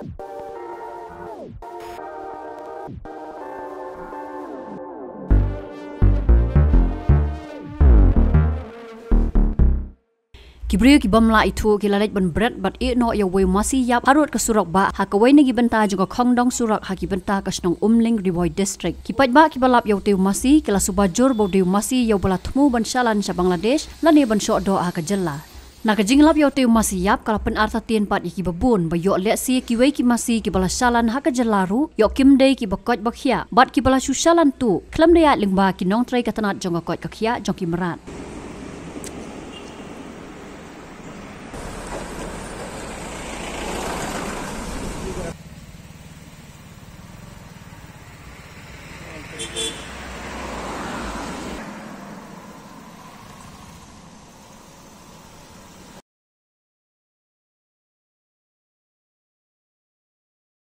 Kibriu kibam ki bam la i thu ban bret but it no ya we masi yap. Harut ka surak ba Hakawai ka wai nagi banta jung khong dong surak ha ka snong umling riboy district ki ba kibalap yau ya te masi ki la suba jor bo de masi ya bala ban shalan sha bangladesh lani ne ban sho do ha ka jalla nak kajing lap yau tu masih yap kalau pen arta tien pat yaki bebun bayok lek si kiwei ki masih ki bala shalan hak kajer laru yok kim day ki bekoj bakhia bat ki bala shu tu klam daya lingba ki nong trai katanat jongga koj kakhia jongki merat. Thank you.